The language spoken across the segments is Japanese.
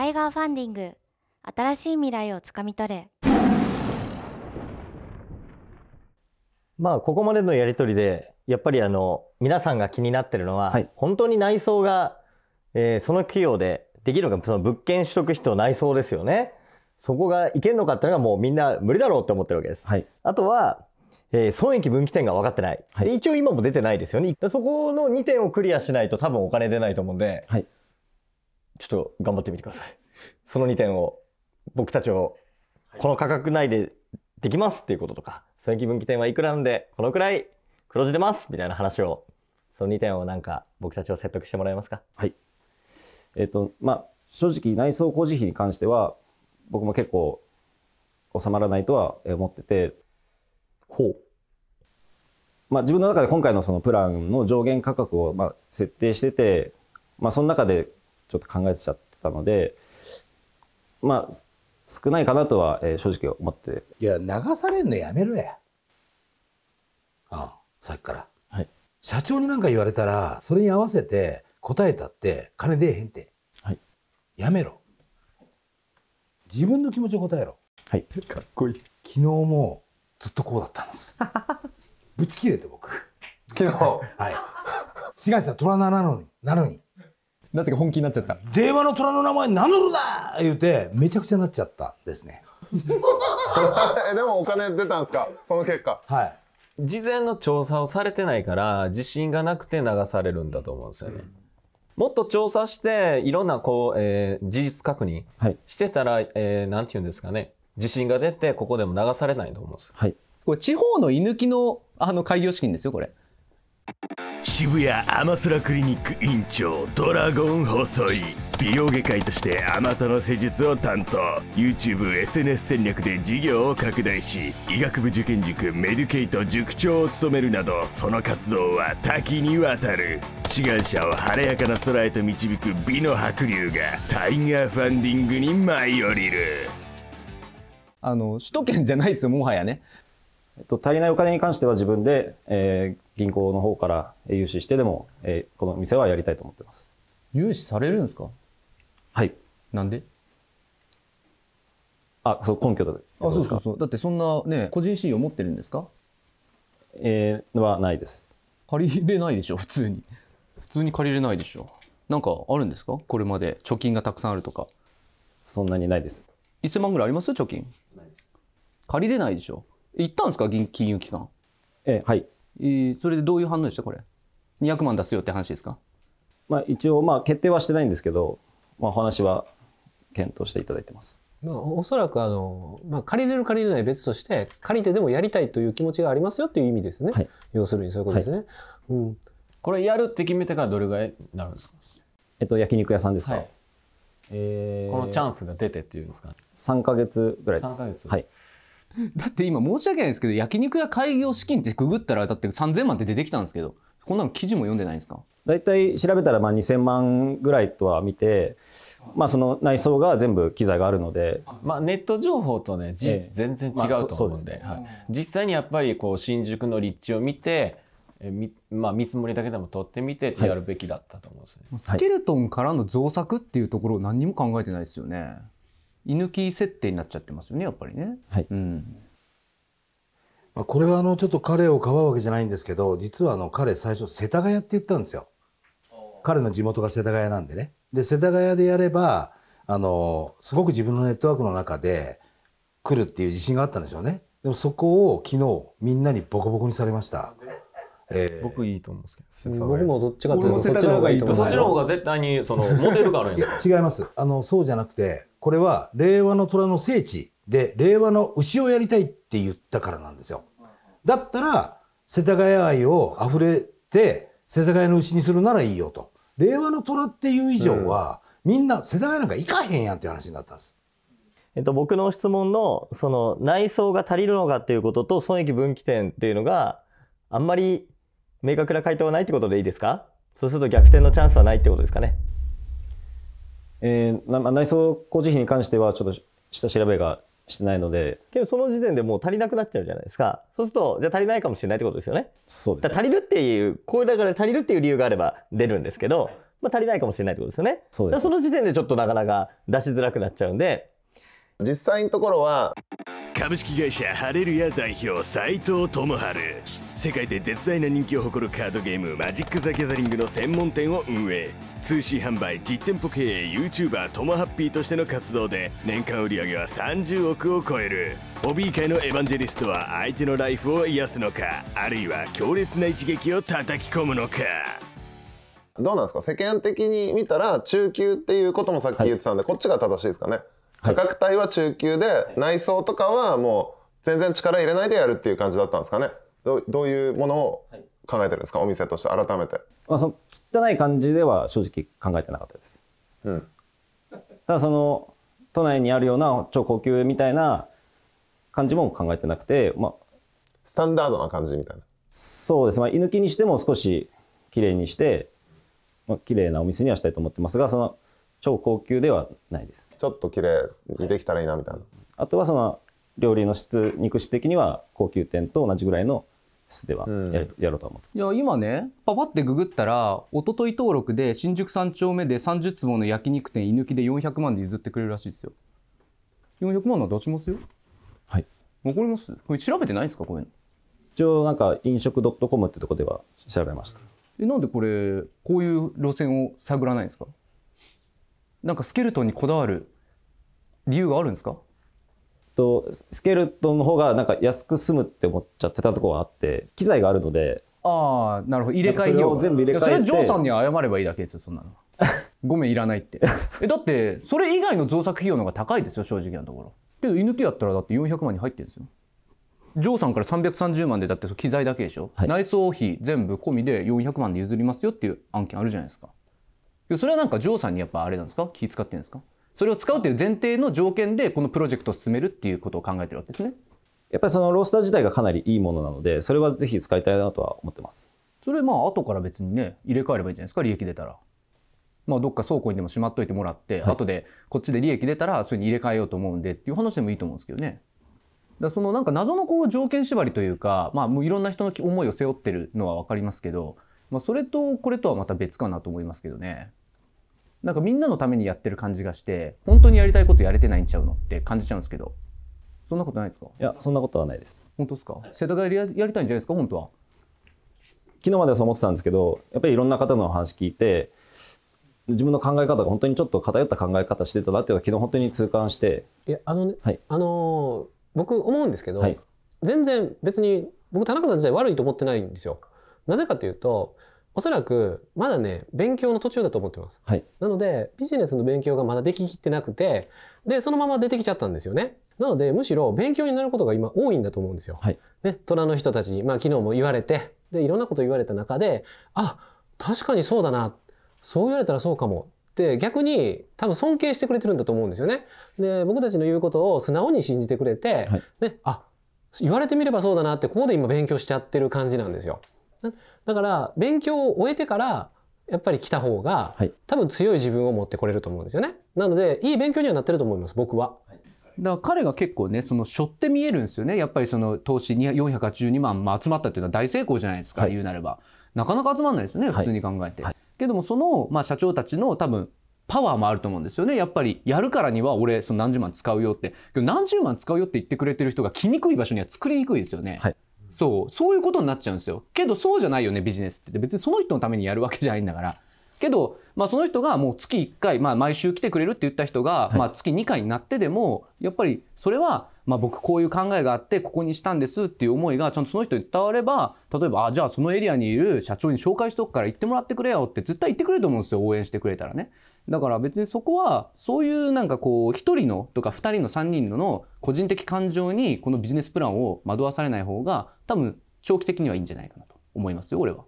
タイガーファンディング新しい未来をつかみ取れまあここまでのやり取りでやっぱりあの皆さんが気になってるのは、はい、本当に内装が、えー、その企業でできるのかその物件取得費と内装ですよねそこがいけるのかっていうのがもうみんな無理だろうって思ってるわけです、はい、あとは、えー、損益分岐点が分かってない、はい、一応今も出てないですよねそこの2点をクリアしないと多分お金出ないと思うんで、はい、ちょっと頑張ってみてください。その2点を僕たちをこの価格内でできますっていうこととか、損益分岐点はいくらなんで、このくらい黒字出ますみたいな話を、その2点をなんか僕たちを説得してもらえますか。はい。えっ、ー、と、まあ、正直内装工事費に関しては、僕も結構収まらないとは思ってて。ほう。まあ、自分の中で今回のそのプランの上限価格をま設定してて、まあ、その中でちょっと考えちゃってたので、まあ、少ないかなとは、え正直思って。いや、流されんのやめろや。ああ、さっきから。はい。社長に何か言われたら、それに合わせて答えたって、金出えへんって。はい。やめろ。自分の気持ちを答えろ。はい。かっこいい。昨日もずっとこうだったんです。ぶち切れて僕。昨日はい。志願者は虎なのに、なのに。なぜか本気になっちゃった電話の虎の名前名乗るな言うてめちゃくちゃなっちゃったですね でもお金出たんですかその結果はい事前の調査をされてないから自信がなくて流されるんだと思うんですよね、うんもっと調査して、いろんなこう、えー、事実確認してたら、はい、えー、なんて言うんですかね、自信が出て、ここでも流されないと思うんです。はい。これ、地方の居抜きの、あの、開業資金ですよ、これ。渋谷アマスラクリニック院長ドラゴン細井美容外科医としてあまたの施術を担当 YouTubeSNS 戦略で事業を拡大し医学部受験塾メデュケイト塾長を務めるなどその活動は多岐にわたる志願者を晴れやかな空へと導く美の白龍がタイガーファンディングに舞い降りるあの首都圏じゃないですよもはやね、えっと、足りないお金に関しては自分で、えー銀行の方から融資してでも、えー、この店はやりたいと思ってます。融資されるんですかはい。なんであ、そう、根拠だ。あ、そうそうそう。だってそんなね、個人信用持ってるんですかえー、はないです。借りれないでしょ、普通に。普通に借りれないでしょ。なんかあるんですかこれまで。貯金がたくさんあるとか。そんなにないです。1000万ぐらいあります貯金。ないです借りれないでしょ。行ったんですか金融機関。えー、はい。えー、それでどういう反応でしたこれ200万出すよって話ですか、まあ、一応まあ決定はしてないんですけど、まあ、話は検討していただいてます。まあ、おそらくあの、まあ、借りれる借りれない別として借りてでもやりたいという気持ちがありますよっていう意味ですね、はい、要するにそういうことですね、はい、うん、これやるって決めてからどれぐらいなるんですかえっと焼肉屋さんですか、はい、えー、このチャンスが出てっていうんですか、ね、3か月ぐらいです3ヶ月はいだって今申し訳ないですけど、焼肉屋開業資金ってググったら、だって3000万って出てきたんですけど、こんなの記事も読んでないんですか大体調べたらまあ2000万ぐらいとは見て、まあ、その内装が全部機材があるので、まあ、ネット情報とね事実全然違うと思うんでええまあでねはい、実際にやっぱりこう新宿の立地を見てえみ、まあ、見積もりだけでも取ってみてやるべきだったと思うんですね、はい、スケルトンからの造作っていうところ何にも考えてないですよね。はい居抜き設定になっちゃってますよねやっぱりね。はい、うんまあ、これはあのちょっと彼をかばうわけじゃないんですけど実はあの彼最初世田谷って言ったんですよ彼の地元が世田谷なんでねで世田谷でやればあのすごく自分のネットワークの中で来るっていう自信があったんでしょうねでもそこを昨日みんなにボコボコにされました、えー、僕いいと思うんですけど僕もどっちかというとそっちの方がいいと思うそっちの方が絶対にそのモデルがあるんや違いますあのそうじゃなくてこれは令和の虎の聖地で、令和の牛をやりたいって言ったからなんですよ。だったら、世田谷愛を溢れて、世田谷の牛にするならいいよと。令和の虎っていう以上は、うん、みんな世田谷なんか行かへんやんっていう話になったんです。えっと、僕の質問の、その、内装が足りるのかっていうことと、損益分岐点っていうのが、あんまり明確な回答はないってことでいいですかそうすると逆転のチャンスはないってことですかね。えー、内装工事費に関してはちょっと下調べがしてないのでけどその時点でもう足りなくなっちゃうじゃないですかそうするとじゃあ足りないかもしれないってことですよねそうです、ね、足りるっていうこういだから足りるっていう理由があれば出るんですけど、まあ、足りないかもしれないってことですよねそうです、その時点でちょっとなかなか出しづらくなっちゃうんで実際のところは株式会社ハレルヤ代表斎藤智春世界で絶大な人気を誇るカードゲームマジック・ザ・ギャザリングの専門店を運営通信販売実店舗経営 YouTuber トモハッピーとしての活動で年間売り上げは30億を超えるホビー界のエヴァンジェリストは相手のライフを癒すのかあるいは強烈な一撃を叩き込むのかどうなんですか世間的に見たら中級っていうこともさっき言ってたんで、はい、こっちが正しいですかね価格帯は中級で、内装とかはもう全然力入れないでやるっていう感じだったんですかねどどういうものを考えてるんですか、お店として改めて、まあ、その汚い感じでは正直考えてなかったです、うん、ただその都内にあるような超高級みたいな感じも考えてなくて、まあ、スタンダードな感じみたいなそうですまあ居抜きにしても少し綺麗にして、まあ綺麗なお店にはしたいと思ってますがその超高級ではないですちょっと綺麗にできたらいいなみたいな、はい、あとはその料理の質肉質的には高級店と同じぐらいのスではや,、やろうと思って、うん、いや今ねパパってググったらおととい登録で新宿三丁目で30坪の焼肉店居抜きで400万で譲ってくれるらしいですよ400万なら出しますよはいわかりますこれ調べてないんですかこういうの一応なんか飲食 .com ってとこでは調べましたえなんでこれこういう路線を探らないんですかなんかスケルトンにこだわる理由があるんですかとスケルトンの方がなんか安く済むって思っちゃってたとこがあって機材があるのでああなるほど入れ替え費用全部入れ替えてそれジョーさんには謝ればいいだけですよそんなの ごめんいらないってえだってそれ以外の造作費用の方が高いですよ正直なところけど犬きやったらだって400万に入ってるんですよジョーさんから330万でだって機材だけでしょ、はい、内装費全部込みで400万で譲りますよっていう案件あるじゃないですかそれはなんかジョーさんにやっぱあれなんですか気使ってるんですかそれを使うという前提の条件でこのプロジェクトを進めるっていうことを考えてるわけですね。やっぱりそのロースター自体がかなりいいものなのでそれはぜひ使いたいなとは思ってます。それまあ後から別にね入れ替えればいいじゃないですか利益出たら。まあ、どっか倉庫にでもしまっといてもらって、はい、後でこっちで利益出たらそれに入れ替えようと思うんでっていう話でもいいと思うんですけどね。だそのなんか謎のこう条件縛りというか、まあ、もういろんな人の思いを背負ってるのは分かりますけど、まあ、それとこれとはまた別かなと思いますけどね。なんかみんなのためにやってる感じがして本当にやりたいことやれてないんちゃうのって感じちゃうんですけどそんなことないですかいやそんなことはないです本当ですか世田谷ややりたいんじゃないですか本当は昨日まではそう思ってたんですけどやっぱりいろんな方の話聞いて自分の考え方が本当にちょっと偏った考え方してたなっていうのは昨日本当に痛感していやあのね、はい、あのー、僕思うんですけど、はい、全然別に僕田中さん自体悪いと思ってないんですよなぜかというとおそらくまだね勉強の途中だと思ってます、はい、なのでビジネスの勉強がまだでききってなくてでそのまま出てきちゃったんですよねなのでむしろ勉強になることが今多いんだと思うんですよ、はい、ね、虎の人たちまあ昨日も言われてでいろんなこと言われた中であ確かにそうだなそう言われたらそうかもっ逆に多分尊敬してくれてるんだと思うんですよね。で僕たちの言うことを素直に信じてくれて、はい、ね、あ言われてみればそうだなってここで今勉強しちゃってる感じなんですよ。だから勉強を終えてからやっぱり来た方が、はい、多分強い自分を持ってこれると思うんですよね。なのでいい勉強にはなってると思います僕は。だから彼が結構ねそのしょって見えるんですよねやっぱりその投資482万も集まったっていうのは大成功じゃないですか、はい、言うなればなかなか集まらないですよね普通に考えて、はい、けどもその、まあ、社長たちの多分パワーもあると思うんですよねやっぱりやるからには俺その何十万使うよって何十万使うよって言ってくれてる人が来にくい場所には作りにくいですよね、はいそう、そういうことになっちゃうんですよ。けどそうじゃないよね、ビジネスって。別にその人のためにやるわけじゃないんだから。けど、まあ、その人がもう月1回、まあ、毎週来てくれるって言った人が、はい、まあ、月2回になってでもやっぱりそれは、まあ、僕こういう考えがあってここにしたんですっていう思いがちゃんとその人に伝われば例えばあじゃあそのエリアにいる社長に紹介しとくから行ってもらってくれよって絶対言ってくれると思うんですよ応援してくれたらね。だから別にそこはそういうなんかこう1人のとか2人の3人の個人的感情にこのビジネスプランを惑わされない方が多分長期的にはいいんじゃないかなと思いますよ俺は。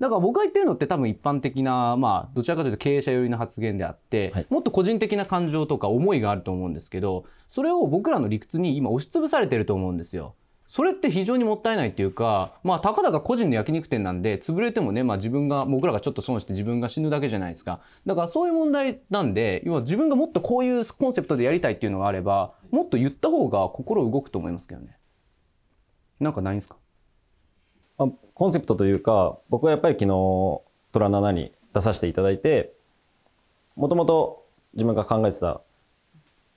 だから僕が言ってるのって多分一般的な、まあ、どちらかというと経営者寄りの発言であって、もっと個人的な感情とか思いがあると思うんですけど、それを僕らの理屈に今押しつぶされてると思うんですよ。それって非常にもったいないっていうか、まあ、たかだか個人の焼肉店なんで、潰れてもね、まあ自分が、僕らがちょっと損して自分が死ぬだけじゃないですか。だからそういう問題なんで、要は自分がもっとこういうコンセプトでやりたいっていうのがあれば、もっと言った方が心動くと思いますけどね。なんかないんですかあコンセプトというか、僕はやっぱり昨日、虎の穴に出させていただいて、もともと自分が考えてた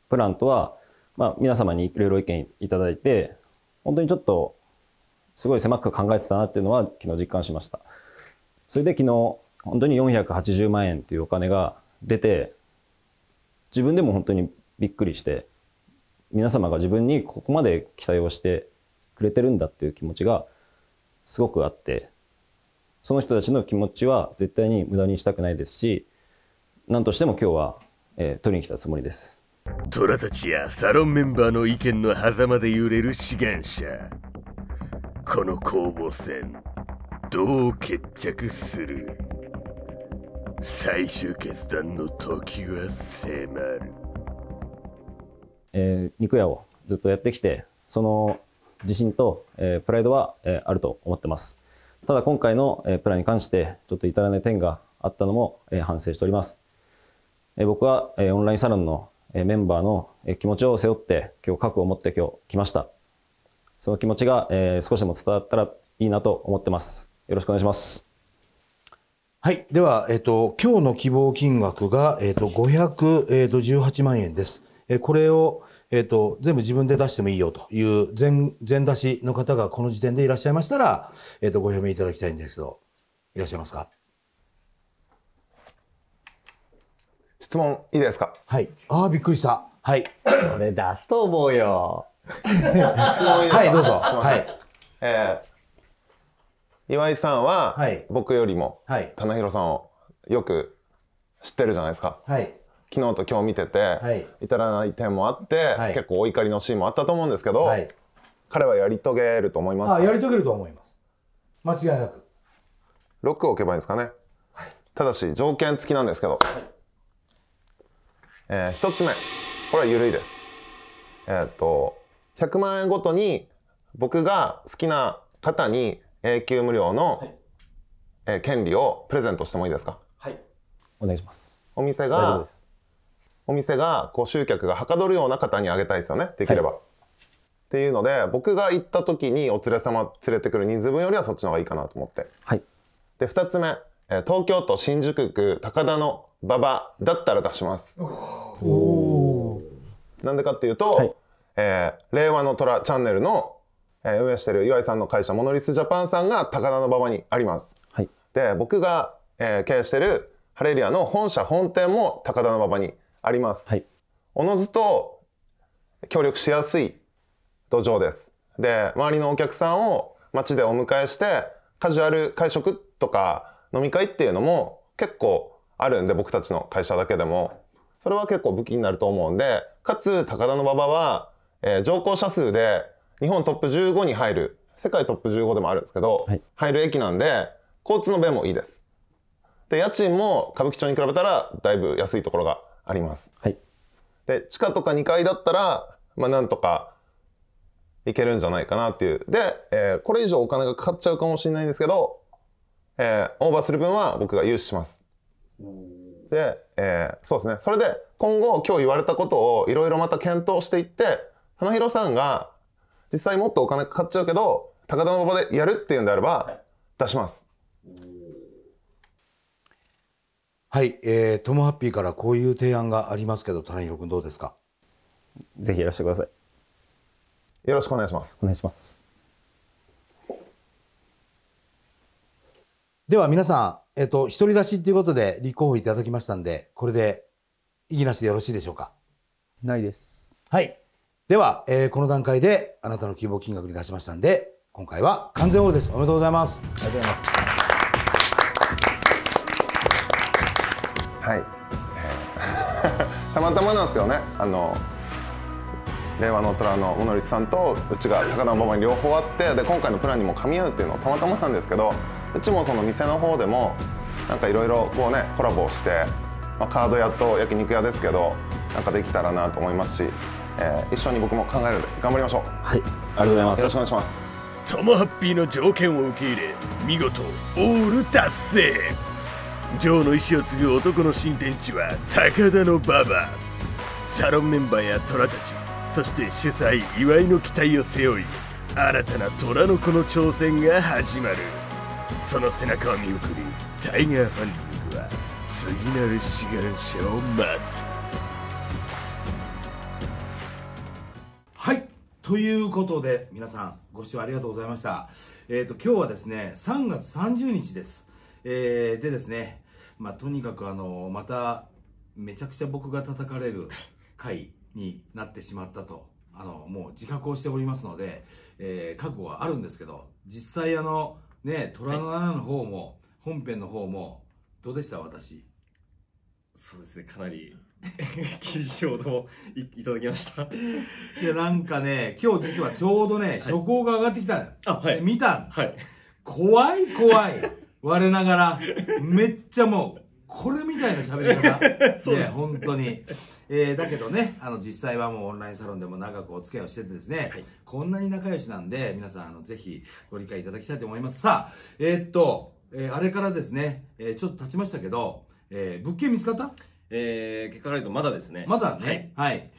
プランとは、まあ皆様にいろいろ意見いただいて、本当にちょっと、すごい狭く考えてたなっていうのは昨日実感しました。それで昨日、本当に480万円っていうお金が出て、自分でも本当にびっくりして、皆様が自分にここまで期待をしてくれてるんだっていう気持ちがすごくあって、その人たちの気持ちは絶対に無駄にしたくないですし、何としても今日は、えー、取りに来たつもりです。虎たちやサロンメンバーの意見の狭間で揺れる志願者この攻防戦どう決着する最終決断の時は迫る、えー、肉屋をずっとやってきてその自信と、えー、プライドは、えー、あると思ってますただ今回の、えー、プランに関してちょっと至らない点があったのも、えー、反省しております、えー、僕は、えー、オンラインサロンのメンバーの気持ちを背負って今日覚悟を持って今日来ましたその気持ちが、え少しでも伝わったらいいなと思ってますよろしくお願いしますはい。では、えっ、ー、と、今日の希望金額が、えっ、ー、と、518万円です。えこれを、えっ、ー、と、全部自分で出してもいいよという全、全出しの方がこの時点でいらっしゃいましたら、えっ、と、ご表明いただきたいんですけど、いらっしゃいますか質問いいですかはいああびっくりしたはいこれ出すと思うよはいどうぞはいえー、岩井さんは、はい、僕よりも、はい、棚広さんをよく知ってるじゃないですかはい昨日と今日見てて、はい、至らない点もあって、はい、結構お怒りのシーンもあったと思うんですけど、はい、彼はやり遂げると思いますかやり遂げると思います間違いなくロックを置けばいいんですかね、はい、ただし条件付きなんですけど、はいえー、1つ目これは緩いですえー、っと100万円ごとに僕が好きな方に永久無料の、はい、えー、権利をプレゼントしてもいいですかはいお願いしますお店がお店がこう集客がはかどるような方にあげたいですよねできれば、はい、っていうので僕が行った時にお連れ様連れてくる人数分よりはそっちの方がいいかなと思って、はい、で2つ目東京都新宿区高田の馬場だったら出します。なんでかっていうと、はい、えー、令和の虎チャンネルの、えー、運営してる岩井さんの会社モノリスジャパンさんが高田の馬場にあります。はい、で僕が、えー、経営してるハレリアの本社本店も高田の馬場にあります。はい、おのずと協力しやすい土壌です。で周りのお客さんを街でお迎えしてカジュアル会食とか飲み会っていうのも結構あるんで、僕たちの会社だけでも。それは結構武器になると思うんで、かつ、高田馬場は、えー、乗降者数で日本トップ15に入る、世界トップ15でもあるんですけど、はい、入る駅なんで、交通の便もいいです。で、家賃も歌舞伎町に比べたらだいぶ安いところがあります。はい、で、地下とか2階だったら、まあ、なんとかいけるんじゃないかなっていう。で、えー、これ以上お金がかかっちゃうかもしれないんですけど、えー、オーバーする分は僕が融資します。で、えー、そうですね。それで、今後今日言われたことをいろいろまた検討していって、花広さんが実際もっとお金かかっちゃうけど、高田の場でやるっていうんであれば、出します。はい、えー、トムハッピーからこういう提案がありますけど、田広君どうですかぜひやらしてください。よろしくお願いします。お願いします。では皆さん、えっと、一人出しっていうことで立候補いただきましたんで、これで異議なしでよろしいでしょうか。ないです。はい。では、えー、この段階であなたの希望金額に出しましたんで、今回は完全オールです。おめでとうございます。ありがとうございます。はい。たまたまなんですけどね、あの。令和の虎の小野律さんとうちが高田馬場に両方あってで今回のプランにも噛み合うっていうのはたまたまなんですけどうちもその店の方でもなんかいろいろこうねコラボして、まあ、カード屋と焼肉屋ですけどなんかできたらなと思いますし、えー、一緒に僕も考えるで頑張りましょうはいありがとうございますよろしくお願いしますトモハッピーの条件を受け入れ見事オール達成ジョーの意志を継ぐ男の新天地は高田の馬場サロンメンバーや虎たちそして主催祝いの期待を背負い新たな虎の子の挑戦が始まるその背中を見送りタイガーハンディングは次なる志願者を待つはいということで皆さんご視聴ありがとうございましたえっ、ー、と今日はですね3月30日ですえー、でですねまあとにかくあのまためちゃくちゃ僕が叩かれる回になってしまったとあのもう自覚をしておりますので、えー、覚悟はあるんですけど実際あのね虎の穴の方も、はい、本編の方もどうでした私そうですねかなり 厳しいほどいただきましたいやなんかね今日実はちょうどね、はい、初行が上がってきたあ、はい、見たはい、怖い怖い我ながらめっちゃもうこれみたいな喋り方 ね本当に、えー、だけどねあの実際はもうオンラインサロンでも長くお付き合いをしててですね、はい、こんなに仲良しなんで皆さんあのぜひご理解いただきたいと思いますさあえー、っと、えー、あれからですね、えちょっと経ちましたけど、え物件見つかったえー、結果から言うとまだですねまだねはい、はい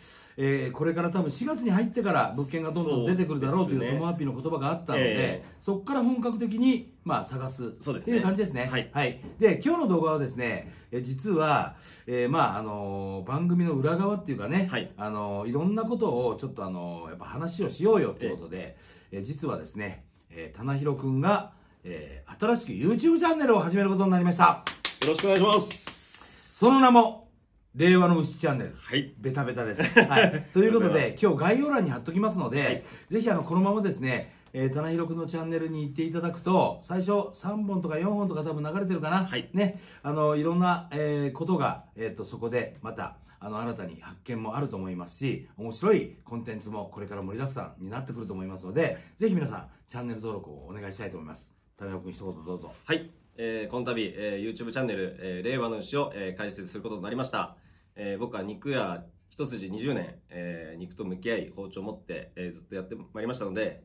えー、これから多分4月に入ってから物件がどんどん出てくるだろうというムアピの言葉があったのでそこ、から本格的にまあ、探す。そうですね。っていう感じですね。はい。はい。で、今日の動画はですね、え実は、えー、まあ、あのー、番組の裏側っていうかね、はい。あのー、いろんなことを、ちょっとあのやっぱ話をしようよっていうことで、え実はですね、え棚広くんが、えー、新しく YouTube チャンネルを始めることになりました。よろしくお願いします。その名も、令和の牛チャンネル。はい。ベタベタです。はい。ということで、今日概要欄に貼っときますので、はい、ぜひあの、このままですね、えー、棚広くのチャンネルに行っていただくと、最初3本とか4本とか多分流れてるかな。はい。ね。あの、いろんな、えー、ことが、えっ、ー、と、そこでまた、あの、新たに発見もあると思いますし、面白いコンテンツもこれから盛りだくさんになってくると思いますので、ぜひ皆さん、チャンネル登録をお願いしたいと思います。谷川君、一言どうぞ。はい。えー、この度、えー、YouTube チャンネル、えー、令和の牛を、えー、開することとなりました。えー、僕は肉や一筋20年、えー、肉と向き合い、包丁を持って、えー、ずっとやってまいりましたので、